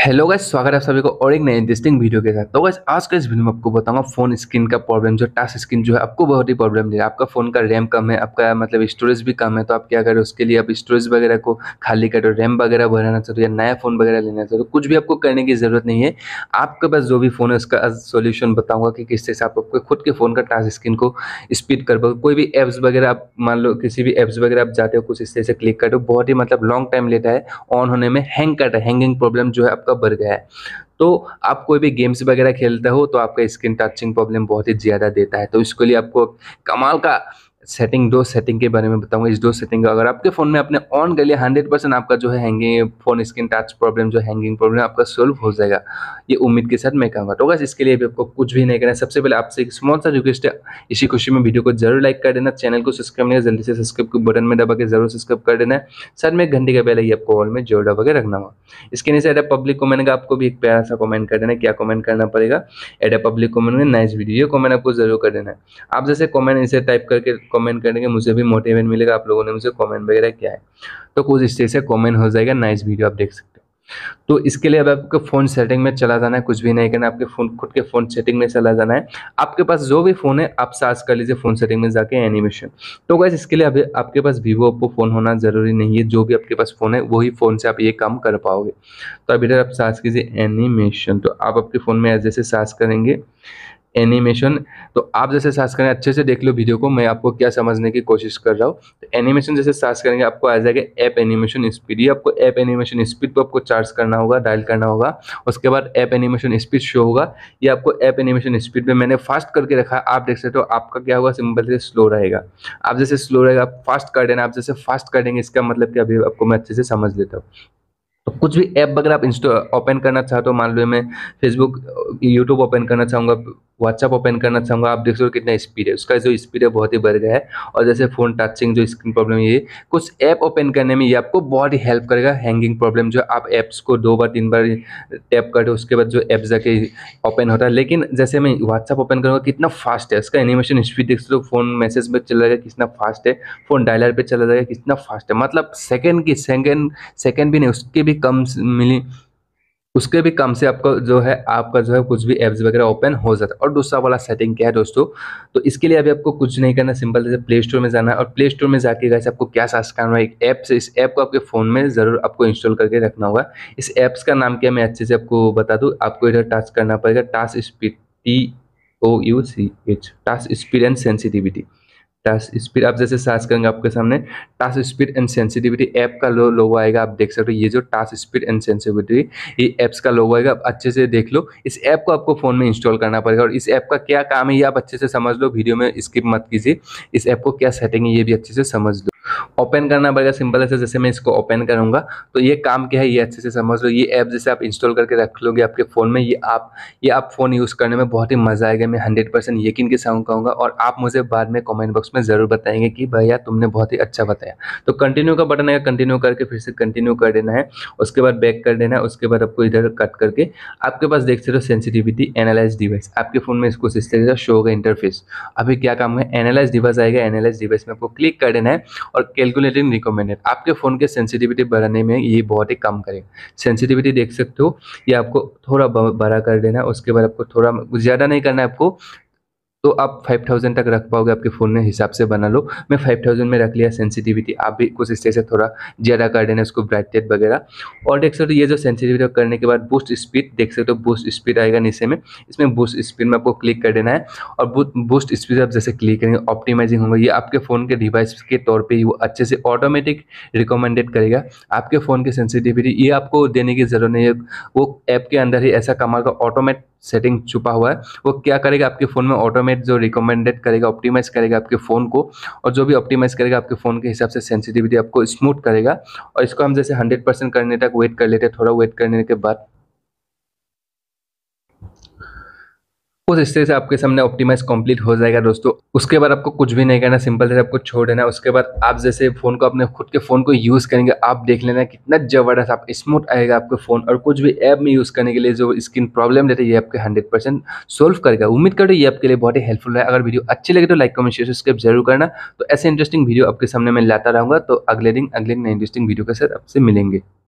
hello guys स्वागत है आप सभी को और एक नए इंटरेस्टिंग वीडियो के साथ तो गैस आज का इस वीडियो में आपको बताऊंगा फोन स्क्रीन का प्रॉब्लम जो टच स्क्रीन जो है आपको बहुत ही प्रॉब्लम दे रहा है आपका फोन का रैम कम है आपका मतलब स्टोरेज भी कम है तो आप क्या करें उसके लिए आप स्टोरेज वगैरह को खाली करो रैम वगैरह भराना चाहते हो या नया फोन वगैरह लेना चाहते हो तो कुछ भी आपको करने की जरूरत नहीं है आपके पास जो भी फोन है उसका सोल्यूशन बताऊंगा कि किस तरह से आपको खुद के फोन का टच स्क्रीन को स्पीड कर पाओ कोई भी एप्स वगैरह आप मान लो किसी भी एप्स वगैरह आप जाते हो कुछ इस तरह से क्लिक करो बहुत ही मतलब लॉन्ग टाइम लेता है ऑन होने में हैंग करता है हैंगिंग प्रॉब्लम जो है आपका बढ़ गया है तो आप कोई भी गेम्स वगैरह खेलते हो तो आपका स्किन टचिंग प्रॉब्लम बहुत ही ज़्यादा देता है तो इसके लिए आपको कमाल का सेटिंग डो सेटिंग के बारे में बताऊंगा इस डो सेटिंग का अगर आपके फ़ोन में आपने ऑन कर लिया हंड्रेड परसेंट आपका जो है hanging phone screen touch problem जो हैंगिंग प्रॉब्लम आपका सोल्व हो जाएगा ये उम्मीद के साथ मैं कहूँगा तो बस इसके लिए भी आपको कुछ भी नहीं करना है सबसे पहले आपसे एक स्मॉल सा रिक्वेस्ट है इसी खुशी में वीडियो को जरूर लाइक कर देना चैनल को सब्सक्राइब नहीं जल्दी से सब्सक्राइब के बटन में दबा के जरूर सब्सक्राइब कर देना है साथ में एक घंटे का पहले ही आपको ऑल में जोर दबा के रखना हुआ इसके नीचे एडा पब्लिक कॉमेंट का आपको भी एक प्यारा सा कॉमेंट कर देना क्या कमेंट करना पड़ेगा एडा पब्लिक कॉमेंट में नाइस वीडियो कमेंट आपको जरूर कर देना है आप जैसे कॉमेंट इसे टाइप करके कमेंट करेंगे मुझे भी मोटिवेट मिलेगा आप लोगों ने मुझे कमेंट वगैरह किया है तो कुछ इस तरह से कमेंट हो जाएगा नाइस वीडियो आप देख सकते हो तो इसके लिए अब आपके फ़ोन सेटिंग में चला जाना है कुछ भी नहीं करना आपके फ़ोन खुद के फ़ोन सेटिंग में चला जाना है आपके पास जो भी फ़ोन है आप सर्च कर लीजिए फ़ोन सेटिंग में जाके एनिमेशन तो गैस इसके लिए अभी आपके पास वीवो ओप्पो फ़ोन होना ज़रूरी नहीं है जो भी आपके पास फ़ोन है वही फ़ोन से आप ये काम कर पाओगे तो अभी आप सर्च कीजिए एनिमेशन तो आप आपके फ़ोन में जैसे सर्च करेंगे एनिमेशन तो आप जैसे सर्च करें अच्छे से देख लो वीडियो को मैं आपको क्या समझने की कोशिश कर रहा हूँ तो एनिमेशन जैसे सर्च करेंगे आपको आ जाएगा ऐप एनिमेशन स्पीड ये आपको ऐप एनिमेशन स्पीड पर आपको चार्ज करना होगा डायल करना होगा उसके बाद ऐप एनिमेशन स्पीड शो होगा ये आपको ऐप एनिमेशन स्पीड में मैंने फास्ट करके रखा आप देख सकते हो आपका क्या होगा सिंपल से स्लो रहेगा आप जैसे स्लो रहेगा आप फास्ट कर देना आप जैसे फास्ट कर देंगे इसका मतलब कि अभी आपको मैं अच्छे से समझ लेता हूँ तो कुछ भी ऐप वगैरह आप इंस्टॉल ओपन करना चाहते हो तो मान लो मैं फेसबुक यूट्यूब ओपन करना चाहूँगा व्हाट्सअप ओपन करना चाहूँगा आप देख सकते हो कितना स्पीड है उसका जो स्पीड है बहुत ही बढ़ गया है और जैसे फ़ोन टचिंग जो स्क्रीन प्रॉब्लम ये कुछ ऐप ओपन करने में ये आपको बहुत ही हेल्प करेगा हैंगिंग प्रॉब्लम जो आप ऐप्स को दो बार तीन बार टैप कर दो उसके बाद जो ऐप जाके ओपन होता है लेकिन जैसे मैं व्हाट्सअप ओपन करूँगा कितना फास्ट है उसका एनिमेशन स्पीड देख सकते हो फ़ोन मैसेज पर चला जाएगा कितना फास्ट है फ़ोन डायलर पर चला जाएगा कितना फास्ट है मतलब सेकेंड की सेकेंड सेकेंड भी नहीं उसके भी कम मिली उसके भी कम से आपका जो है आपका जो है कुछ भी ऐप्स वगैरह ओपन हो जाता है और दूसरा वाला सेटिंग क्या है दोस्तों तो इसके लिए अभी आपको कुछ नहीं करना सिंपल जैसे प्ले स्टोर में जाना है और प्ले स्टोर में जाके गैसे आपको क्या सर्च करना है एक ऐप से इस ऐप को आपके फ़ोन में ज़रूर आपको इंस्टॉल करके रखना होगा इस ऐप्स का नाम क्या मैं अच्छे से आपको बता दूँ आपको इधर टच करना पड़ेगा task speed T O U C H task speed and sensitivity task speed आप जैसे सर्च करेंगे आपके सामने task speed and sensitivity app का लो लोगो आएगा आप देख सकते हो ये जो टास्क स्पीड एंड सेंसिटिविटी ये ऐप्स का लोगो आएगा आप अच्छे से देख लो इस ऐप को आपको फ़ोन में इंस्टॉल करना पड़ेगा और इस ऐप का क्या काम है ये आप अच्छे से समझ लो वीडियो में स्किप मत कीजिए इस ऐप को क्या सेटिंग है ये भी अच्छे से समझ लो ओपन करना पड़ेगा सिंपल ऐसे जैसे मैं इसको ओपन करूँगा तो ये काम क्या है ये अच्छे से समझ लो ये ऐप जैसे आप इंस्टॉल करके रख लोगे आपके फ़ोन में ये आप ये आप फ़ोन यूज़ करने में बहुत ही मज़ा आएगा मैं हंड्रेड परसेंट यकीन के साउंड कहूँगा और आप मुझे बाद में कॉमेंट बॉक्स में ज़रूर बताएंगे कि भैया तुमने बहुत ही अच्छा बताया तो कंटिन्यू का बटन है कंटिन्यू करके फिर से कंटिन्यू कर देना है उसके बाद बैक कर देना है उसके बाद आपको इधर कट करके आपके पास देख सकते हो सेंसिटिविटी एनालाइज डिवाइस आपके फ़ोन में इसको सिस्टम शो होगा इंटरफेस अभी क्या काम है एनालाइज डिवाइस आएगा एनालाइज डिवाइस में आपको क्लिक कर देना है और कैलकुलेटिंग रिकमेंडेड आपके फ़ोन के सेंसिटिविटी बढ़ाने में ये बहुत ही कम करें सेंसिटिविटी देख सकते हो ये आपको थोड़ा बड़ा कर देना उसके बाद आपको थोड़ा ज़्यादा नहीं करना है आपको तो आप 5000 तक रख पाओगे आपके फ़ोन में हिसाब से बना लो मैं 5000 में रख लिया सेंसिटिविटी आप भी कुछ स्टेज से थोड़ा ज़्यादा कर देना उसको ब्राइटनेस वगैरह और देख सकते हो ये जो सेंसिटिविटी करने के बाद बूस्ट स्पीड देख सकते हो बूस्ट स्पीड आएगा नीचे में इसमें बूस्ट स्पीड में आपको क्लिक कर देना है और बूस्ट स्पीड आप जैसे क्लिक करेंगे ऑप्टिमाइजिंग होगा ये आपके फ़ोन के डिवाइस के तौर पर ही वो अच्छे से ऑटोमेटिक रिकमेंडेड करेगा आपके फ़ोन की सेंसिटिविटी ये आपको देने की ज़रूरत नहीं है वो ऐप के अंदर ही ऐसा कमाल का ऑटोमेट सेटिंग छुपा हुआ है वो क्या करेगा आपके फ़ोन में ऑटोमेट जो रिकमेंडेड करेगा ऑप्टिमाइज़ करेगा आपके फ़ोन को और जो भी ऑप्टिमाइज़ करेगा आपके फ़ोन के हिसाब से सेंसिटिविटी आपको स्मूथ करेगा और इसको हम जैसे हंड्रेड परसेंट करने तक वेट कर लेते हैं थोड़ा वेट करने के बाद उस हिस्से से आपके सामने ऑप्टिमाइज कंप्लीट हो जाएगा दोस्तों उसके बाद आपको कुछ भी नहीं करना सिंपल से आपको छोड़ देना उसके बाद आप जैसे फोन को अपने खुद के फोन को यूज करेंगे आप देख लेना कितना जबरदस्त आप स्मूथ आएगा आपके फोन और कुछ भी ऐप में यूज करने के लिए जो स्किन प्रॉब्लम रहती है ये आपके हंड्रेड परसेंट सोल्व करेगा उम्मीद करो ये आपके लिए बहुत ही हेल्पफुल है अगर वीडियो अच्छी लगे तो लाइक कमेंट शेयर सब्सक्राइब जरूर करना तो ऐसे इंटरेस्टिंग वीडियो आपके सामने मैं लाता रहूंगा तो अगले दिन अगले इंटरेस्टिंग वीडियो के साथ आपसे मिलेंगे